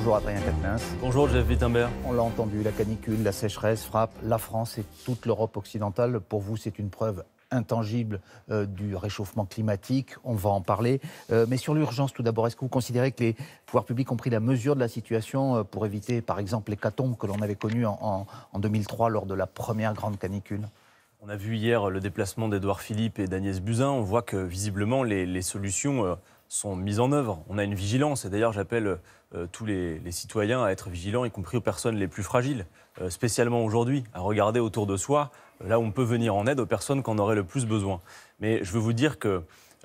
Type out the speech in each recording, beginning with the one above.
Bonjour Adrien Quatennens. Bonjour Jeff Wittenberg. On l'a entendu, la canicule, la sécheresse frappe la France et toute l'Europe occidentale. Pour vous, c'est une preuve intangible euh, du réchauffement climatique, on va en parler. Euh, mais sur l'urgence, tout d'abord, est-ce que vous considérez que les pouvoirs publics ont pris la mesure de la situation euh, pour éviter, par exemple, les l'hécatombe que l'on avait connue en, 2003 lors de la première grande canicule on a vu hier le déplacement d'Edouard Philippe et d'Agnès Buzyn. On voit que visiblement les solutions sont mises en œuvre. On a une vigilance, et d'ailleurs j'appelle euh, tous les, citoyens à être vigilants, y compris aux personnes les plus fragiles, euh, spécialement aujourd'hui, à regarder autour de soi, euh, là où on peut venir en aide aux personnes qu'on aurait le plus besoin. Mais je veux vous dire qu'on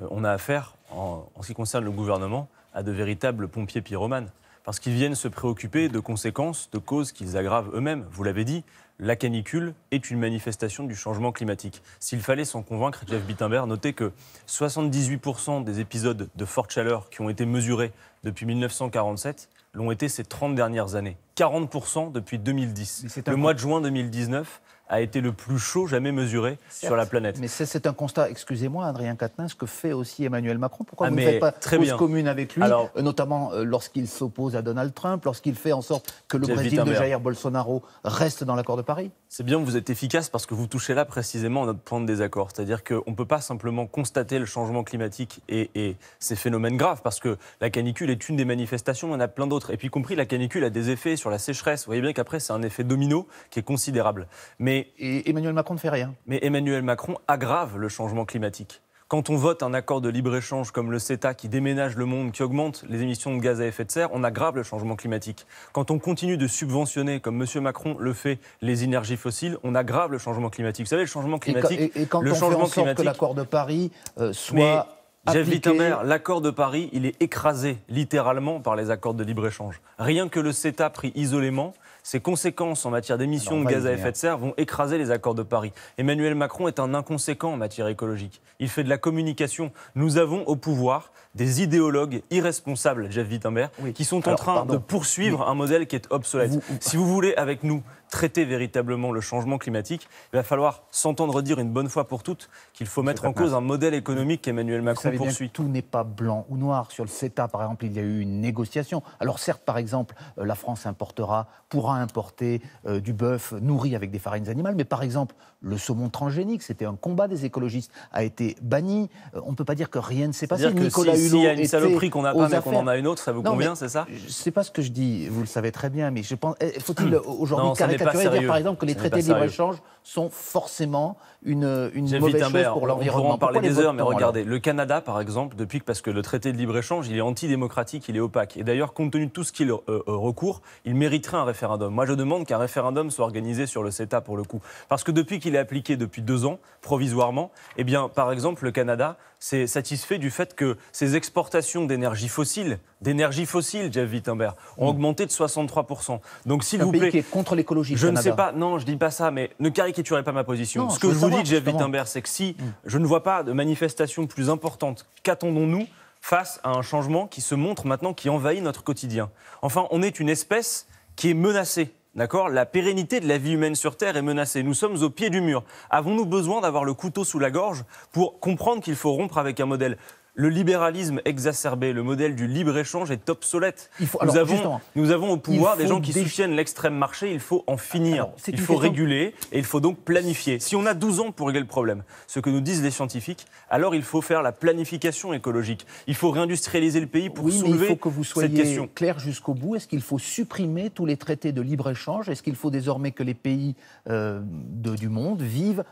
on a affaire, en, en ce qui concerne le gouvernement, à de véritables pompiers pyromanes parce qu'ils viennent se préoccuper de conséquences, de causes qu'ils aggravent eux-mêmes. Vous l'avez dit, la canicule est une manifestation du changement climatique. S'il fallait s'en convaincre, Jeff Bittenberg notait que 78% des épisodes de forte chaleur qui ont été mesurés depuis 1947 l'ont été ces 30 dernières années. 40% depuis 2010. Le mois de juin 2019 a été le plus chaud jamais mesuré sur la planète. Mais c'est un constat, excusez-moi, Adrien Quatennens, ce que fait aussi Emmanuel Macron. Pourquoi ah, vous ne faites pas très commune avec lui, Alors, euh, notamment euh, lorsqu'il s'oppose à Donald Trump, lorsqu'il fait en sorte que le président de Jair Bolsonaro reste dans l'accord de Paris C'est bien vous êtes efficace parce que vous touchez là précisément notre point de désaccord. C'est-à-dire qu'on ne peut pas simplement constater le changement climatique et, et, ces phénomènes graves, parce que la canicule est une des manifestations, il y en a plein d'autres. Et puis, compris, la canicule a des effets sur sur la sécheresse. Vous voyez bien qu'après, c'est un effet domino qui est considérable. Mais, Emmanuel Macron ne fait rien. Mais Emmanuel Macron aggrave le changement climatique. Quand on vote un accord de libre-échange comme le CETA qui déménage le monde, qui augmente les émissions de gaz à effet de serre, on aggrave le changement climatique. Quand on continue de subventionner, comme M. Macron le fait, les énergies fossiles, on aggrave le changement climatique. Vous savez, le changement climatique. Et quand, le on changement que l'accord de Paris euh, soit Jeff Wittemberg, l'accord de Paris, il est écrasé littéralement par les accords de libre-échange. Rien que le CETA pris isolément, ses conséquences en matière d'émissions de gaz à effet de serre vont écraser les accords de Paris. Emmanuel Macron est un inconséquent en matière écologique. Il fait de la communication. Nous avons au pouvoir des idéologues irresponsables, Jeff Wittemberg, qui sont en train de poursuivre un modèle qui est obsolète. Si vous voulez, avec nous, traiter véritablement le changement climatique, il va falloir s'entendre dire une bonne fois pour toutes qu'il faut mettre en cause un modèle économique qu'Emmanuel Macron Vous savez poursuit. Bien tout n'est pas blanc ou noir. Sur le CETA, par exemple, il y a eu une négociation. Alors certes, par exemple, euh, la France importera, pourra importer euh, du bœuf nourri avec des farines animales, mais par exemple, le saumon transgénique, c'était un combat des écologistes, a été banni. Euh, on ne peut pas dire que rien ne s'est passé. Que Nicolas si, Hulot si y a une saloperie qu'on a pas, mais qu'on en a une autre, ça vous convient, c'est ça C'est pas ce que je dis, vous le savez très bien, mais je pense... Eh, faut-il hmm. aujourd'hui – C'est pas par exemple que les traités de libre-échange sont forcément une, une mauvaise chose pour l'environnement. On en parler des heures, mais regardez, le Canada, par exemple, depuis parce que le traité de libre-échange, il est antidémocratique, il est opaque. Et d'ailleurs, compte tenu de tout ce qu'il euh, euh, recourt, il mériterait un référendum. Moi, je demande qu'un référendum soit organisé sur le CETA pour le coup. Parce que depuis qu'il est appliqué depuis deux ans, provisoirement, eh bien, par exemple, le Canada s'est satisfait du fait que ses exportations d'énergie fossile d'énergie fossile, Jeff Wittenberg, ont hmm. augmenté de 63%. Donc s'il vous plaît... contre l'écologie. Je ne sais pas, non, je dis pas ça, mais ne caricaturez pas ma position. Ce que je vous dis, Jeff c'est que si hmm. je ne vois pas de manifestation plus importante, qu'attendons-nous face à un changement qui se montre maintenant, qui envahit notre quotidien Enfin, on est une espèce qui est menacée. D'accord La pérennité de la vie humaine sur Terre est menacée. Nous sommes au pied du mur. Avons-nous besoin d'avoir le couteau sous la gorge pour comprendre qu'il faut rompre avec un modèle le libéralisme exacerbé, le modèle du libre-échange est obsolète. nous, avons, nous, avons, au pouvoir des gens qui soutiennent l'extrême marché, il faut en finir, il faut réguler et il faut donc planifier. Si on a 12 ans pour régler le problème, ce que nous disent les scientifiques, alors il faut faire la planification écologique. Il faut réindustrialiser le pays pour oui, soulever il faut que vous soyez clair jusqu'au bout. Est-ce qu'il faut supprimer tous les traités de libre-échange Est-ce qu'il faut désormais que les pays euh, du monde vivent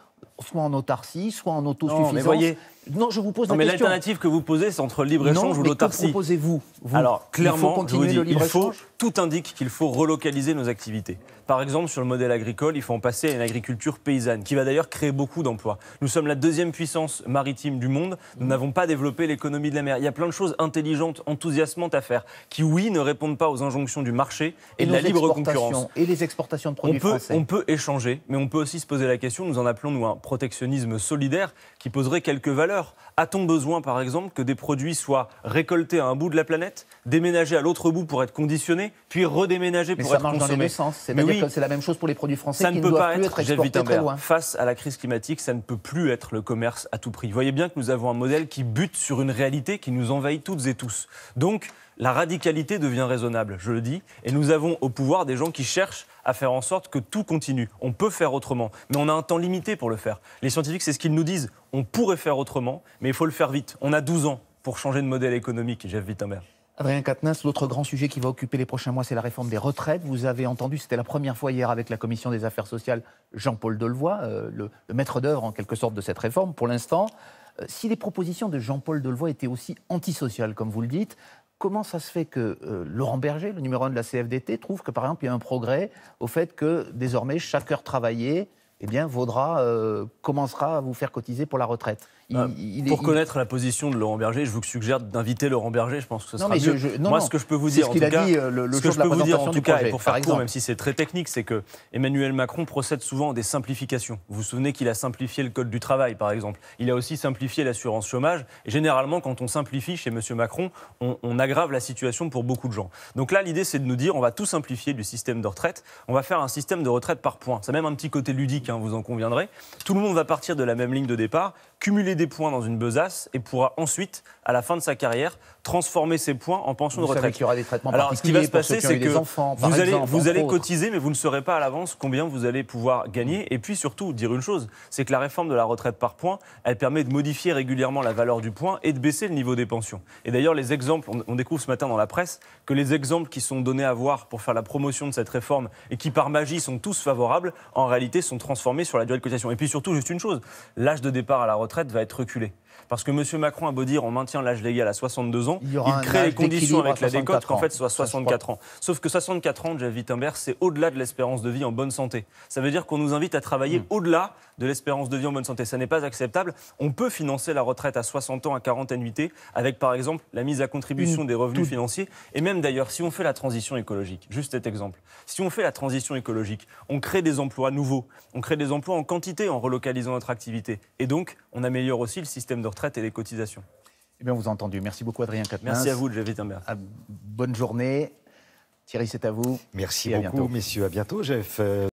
soit en autarcie, soit en autosuffisance. Non, mais voyez, non je vous pose mais l'alternative que vous posez, c'est entre le libre-échange ou l'autarcie. Que proposez-vous Alors, clairement, je vous dis, tout indique qu'il faut relocaliser nos activités. Par exemple, sur le modèle agricole, il faut en passer à une agriculture paysanne, qui va d'ailleurs créer beaucoup d'emplois. Nous sommes la deuxième puissance maritime du monde. Nous mhm. n'avons pas développé l'économie de la mer. Il y a plein de choses intelligentes, enthousiasmantes à faire, qui, oui, ne répondent pas aux injonctions du marché et, de la libre concurrence. Et les exportations de produits on peut, On peut échanger, mais on peut aussi se poser la question, nous en appelons, nous, à protectionnisme solidaire qui poserait quelques valeurs a-t-on besoin, par exemple, que des produits soient récoltés à un bout de la planète, déménagés à l'autre bout pour être conditionnés, puis redéménagés pour être ça marche dans les deux sens. C'est la même chose pour les produits français. Ça qui ne peut pas être, être exportés très loin. Face à la crise climatique, ça ne peut plus être le commerce à tout prix. Vous voyez bien que nous avons un modèle qui bute sur une réalité qui nous envahit toutes et tous. Donc, la radicalité devient raisonnable, je le dis, et nous avons au pouvoir des gens qui cherchent à faire en sorte que tout continue. On peut faire autrement, mais on a un temps limité pour le faire. Les scientifiques, c'est ce qu'ils nous disent on pourrait faire autrement, mais il faut le faire vite. On a 12 ans pour changer de modèle économique, Jeff Wittenberg. Adrien Quatennens, l'autre grand sujet qui va occuper les prochains mois, c'est la réforme des retraites. Vous avez entendu, c'était la première fois hier avec la commission des affaires sociales, Jean-Paul Delevoye, euh, le, maître d'œuvre en quelque sorte de cette réforme pour l'instant. Euh, si les propositions de Jean-Paul Delevoye étaient aussi antisociales, comme vous le dites, comment ça se fait que euh, Laurent Berger, le numéro un de la CFDT, trouve que par exemple il y a un progrès au fait que désormais chaque heure travaillée eh bien, vaudra, euh, commencera à vous faire cotiser pour la retraite. Euh, pour connaître la position de Laurent Berger, je vous suggère d'inviter Laurent Berger. Je pense que ce sera non, mieux. Moi, ce que je peux vous dire, en tout cas, et pour faire court, même si c'est très technique, c'est que Emmanuel Macron procède souvent à des simplifications. Vous vous souvenez qu'il a simplifié le code du travail, par exemple. Il a aussi simplifié l'assurance chômage. Et généralement, quand on simplifie chez M. Macron, on, aggrave la situation pour beaucoup de gens. Donc là, l'idée, c'est de nous dire, on va tout simplifier du système de retraite. On va faire un système de retraite par points. C'est même un petit côté ludique, hein, vous en conviendrez. Tout le monde va partir de la même ligne de départ cumuler des points dans une besace et pourra ensuite, à la fin de sa carrière, transformer ses points en pension de retraite. aura des traitements Alors, ce qui va se passer, c'est que vous, allez, vous allez cotiser, mais vous ne saurez pas à l'avance combien vous allez pouvoir gagner. Et puis surtout, dire une chose, c'est que la réforme de la retraite par points, elle permet de modifier régulièrement la valeur du point et de baisser le niveau des pensions. Et d'ailleurs, les exemples, on, découvre ce matin dans la presse que les exemples qui sont donnés à voir pour faire la promotion de cette réforme et qui par magie sont tous favorables, en réalité sont transformés sur la dual cotisation. Et puis surtout, juste une chose, l'âge de départ à la retraite va être reculé. Parce que M. Macron a beau dire on maintient l'âge légal à 62 ans, il, crée les conditions avec la décote qu'en fait ce soit 64 ans. Sauf que 64 ans, Jeff Timber, c'est au-delà de l'espérance de vie en bonne santé. Ça veut dire qu'on nous invite à travailler hmm. au-delà de l'espérance de vie en bonne santé. Ça n'est pas acceptable. On peut financer la retraite à 60 ans, à 40 annuités, avec par exemple la mise à contribution des revenus financiers. Et même d'ailleurs, si on fait la transition écologique, juste cet exemple, si on fait la transition écologique, on crée des emplois nouveaux, on crée des emplois en quantité en relocalisant notre activité. Et donc, on améliore aussi le système retraite et les cotisations. Eh bien, vous entendu. Merci beaucoup, Adrien Quatennens. Merci à vous, Jeff. Bonne journée. Thierry, c'est à vous. Merci à beaucoup, messieurs. À bientôt, Jeff.